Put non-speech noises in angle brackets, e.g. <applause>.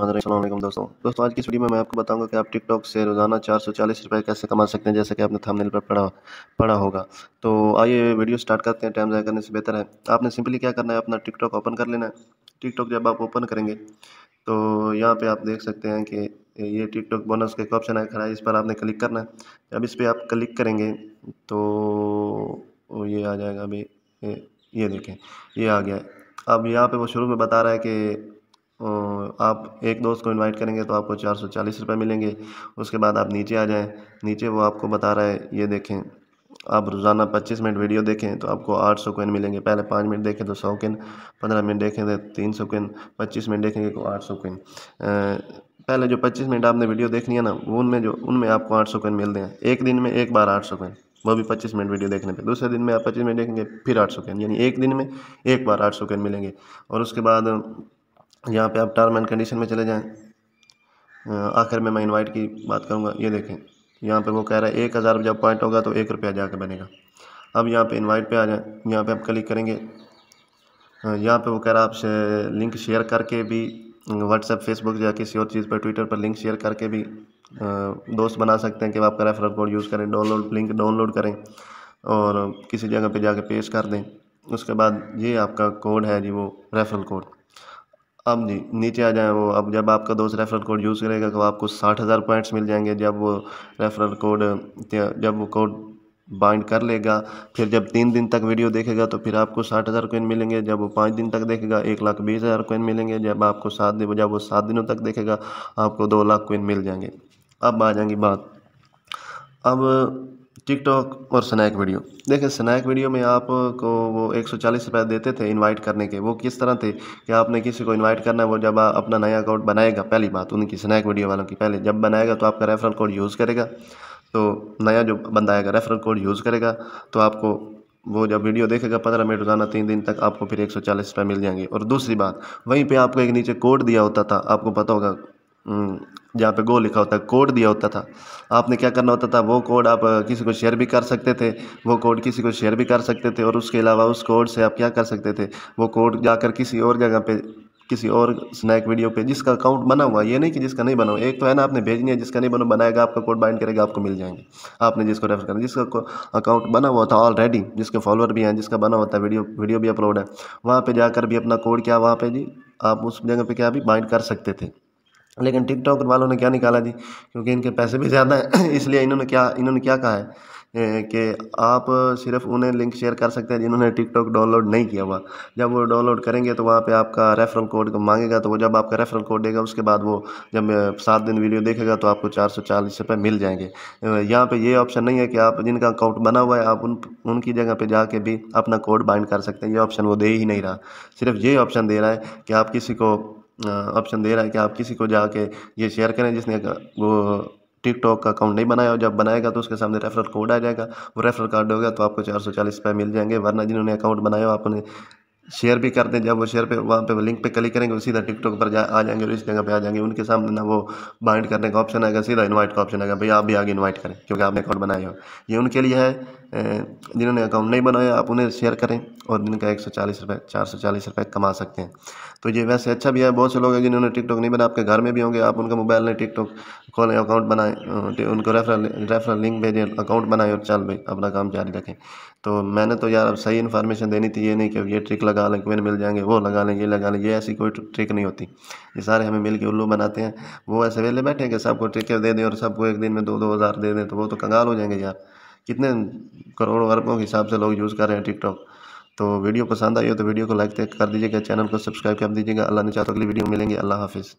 अल्लाम दोस्तों दोस्तों आज की वीडियो में मैं आपको बताऊंगा कि आप टिकटॉक से रोज़ाना चार सौ चालीस रुपये कैसे कमा सकते हैं जैसे कि आपने थंबनेल पर पढ़ा पढ़ा होगा तो आइए वीडियो स्टार्ट करते हैं टाइम ज़्यादा करने से बेहतर है आपने सिंपली क्या करना है अपना टिकटॉक ओपन कर लेना है टिकटॉक जब आप ओपन करेंगे तो यहाँ पर आप देख सकते हैं कि ये टिकटॉक बोनस का एक ऑप्शन है खड़ा इस पर आपने क्लिक करना है जब इस पर आप क्लिक करेंगे तो ये आ जाएगा अभी ये देखें ये आ गया अब यहाँ पर वो शुरू में बता रहा है कि आप एक दोस्त को इनवाइट करेंगे तो आपको चार सौ चालीस रुपये मिलेंगे उसके बाद आप नीचे आ जाएं नीचे वो आपको बता रहा है ये देखें आप रोज़ाना पच्चीस मिनट वीडियो देखें तो आपको आठ सौ कोइन मिलेंगे पहले पाँच मिनट देखें तो सौ कोइन पंद्रह मिनट देखें तो तीन सौ कोइन पच्चीस मिनट देखेंगे तो आठ सौ कोइन पहले जो पच्चीस मिनट आपने वीडियो देखनी है ना वो उनमें जो उनमें आपको आठ सौ कोइन मिल दें एक दिन में एक बार आठ सौ कोइन वो भी पच्चीस मिनट वीडियो देखने पे दूसरे दिन में आप पच्चीस मिनट देखेंगे फिर आठ सौ कोइन यानी एक दिन में एक बार आठ सौ कोइन मिलेंगे और उसके बाद यहाँ पे आप टर्म एंड कंडीशन में चले जाएं आखिर में मैं इनवाइट की बात करूँगा ये देखें यहाँ पे वो कह रहा है एक हज़ार जब पॉइंट होगा तो एक रुपया जाकर बनेगा अब यहाँ पे इनवाइट पे आ जाएँ यहाँ पे आप क्लिक करेंगे यहाँ पे वो कह रहा है आप लिंक शेयर करके भी व्हाट्सएप फेसबुक या किसी और चीज़ पर ट्विटर पर लिंक शेयर करके भी दोस्त बना सकते हैं कि आपका रेफरल कोड यूज़ करें डाउनलोड लिंक डाउनलोड करें और किसी जगह पर जाके पेश कर दें उसके बाद ये आपका कोड है जी वो रेफरल कोड अब जी नीचे आ जाए वो अब जब आपका दोस्त रेफरल कोड यूज़ करेगा तो आपको साठ हज़ार पॉइंट्स मिल जाएंगे जब वो रेफरल कोड जब वो कोड बाइंड कर लेगा फिर जब तीन दिन तक वीडियो देखेगा तो फिर आपको साठ हज़ार कोइन मिलेंगे जब वो पाँच दिन तक देखेगा एक लाख बीस हज़ार कोइन मिलेंगे जब आपको सात दिन जब वो सात दिनों तक देखेगा आपको दो लाख कोइन मिल जाएंगे अब आ जाएंगी बात अब टिकटॉक और स्नैक वीडियो देखिए स्नैक वीडियो में आपको वो एक चालीस रुपए देते थे इनवाइट करने के वो किस तरह थे कि आपने किसी को इनवाइट करना है वो जब अपना नया अकाउंट बनाएगा पहली बात उनकी स्नैक वीडियो वालों की पहले जब बनाएगा तो आपका रेफरल कोड यूज़ करेगा तो नया जो बंदा आएगा रेफरल कोड यूज़ करेगा तो आपको वो जब वीडियो देखेगा पंद्रह मिनट रोजाना तीन दिन तक आपको फिर एक सौ चालीस रुपये मिल जाएंगे और दूसरी बात वहीं पर आपको एक नीचे कोड दिया होता था आपको पता होगा हम्म, जहाँ पे गो लिखा होता है कोड दिया होता था आपने क्या करना होता था वो कोड आप किसी को शेयर भी कर सकते थे वो कोड किसी को शेयर भी कर सकते थे और उसके अलावा उस कोड से आप क्या कर सकते थे वो कोड जाकर किसी और जगह पे किसी और स्नैक वीडियो पे जिसका अकाउंट बना हुआ ये नहीं कि जिसका नहीं बना हुआ एक तो है ना आपने भेजनी है जिसका नहीं बना बनाएगा आपका कोड बाइंड करेगा आपको मिल जाएंगे आपने जिसको रेफर करना जिसका अकाउंट बना हुआ था ऑलरेडी जिसके फॉलोअर भी हैं जिसका बना हुआ था वीडियो वीडियो भी अपलोड है वहाँ पर जाकर भी अपना कोड क्या वहाँ पर जी आप उस जगह पर क्या भी बाइंड कर सकते थे लेकिन टिकटॉक वालों ने क्या निकाला जी क्योंकि इनके पैसे भी ज़्यादा हैं <coughs> इसलिए इन्होंने क्या इन्होंने क्या कहा है कि आप सिर्फ उन्हें लिंक शेयर कर सकते हैं जिन्होंने टिकटॉक डाउनलोड नहीं किया हुआ जब वो डाउनलोड करेंगे तो वहाँ पे आपका रेफरल कोड मांगेगा तो वो जब आपका रेफरल कोड देगा उसके बाद वो जब सात दिन वीडियो देखेगा तो आपको चार सौ चालीस रुपये मिल जाएंगे यहाँ पर ये ऑप्शन नहीं है कि आप जिनका अकाउंट बना हुआ है आप उन उनकी जगह पर जाके भी अपना कोड बाइंड कर सकते हैं ये ऑप्शन वो दे ही नहीं रहा सिर्फ ये ऑप्शन दे रहा है कि आप किसी को ऑप्शन दे रहा है कि आप किसी को जाके ये शेयर करें जिसने वो टिकटॉक का अकाउंट नहीं बनाया हो जब बनाएगा तो उसके सामने रेफरल कोड आ जाएगा वो रेफरल कार्ड होगा तो आपको चार सौ चालीस रुपये मिल जाएंगे वरना जिन्होंने अकाउंट बनाया हो आप उन्हें शेयर भी कर दें जब वो शेयर पे वहाँ पे लिंक पे क्लिक करेंगे वो सीधा टिकटॉक पर जा आ जाएंगे और इस जगह पे आ जाएंगे उनके सामने ना वो बाइंड करने का ऑप्शन आएगा सीधा इन्वाइट का ऑप्शन आएगा भाई आप भी आगे इन्वाइट करें क्योंकि आपने अकाउंट बनाया हो ये उनके लिए है जिन्होंने अकाउंट नहीं बनाया आप उन्हें शेयर करें और दिन का एक सौ चालीस रुपये चार सौ चालीस रुपये कमा सकते हैं तो ये वैसे अच्छा भी है बहुत से लोग हैं जिन्होंने टिकटॉक नहीं बनाया आपके घर में भी होंगे आप उनका मोबाइल ने टिकटॉक खोलें अकाउंट बनाए उनको रेफरल रेफरल लिंक भेजें अकाउंट बनाएं और चल भाई अपना काम जारी रखें तो मैंने तो यार सही इन्फॉर्मेशन देनी थी ये नहीं कि ये ट्रिक लगा लें क्विन मिल जाएंगे वो लगा लें ये लगा लें ये ऐसी कोई ट्रिक नहीं होती ये सारे हमें मिल उल्लू बनाते हैं वो ऐसे वेले बैठे कि सबको ट्रिक दे दें और सबको एक दिन में दो दो हज़ार दे दें तो वो तो कंगाल हो जाएंगे यार कितने करोड़ों अरबों के हिसाब से लोग यूज़ कर रहे हैं टिकटॉक तो वीडियो पसंद आई हो तो वीडियो को लाइक तो कर दीजिएगा चैनल को सब्सक्राइब कर दीजिएगा अल्लाह ने चाहता तो अगली वीडियो मिलेंगे अल्लाह हाफिज़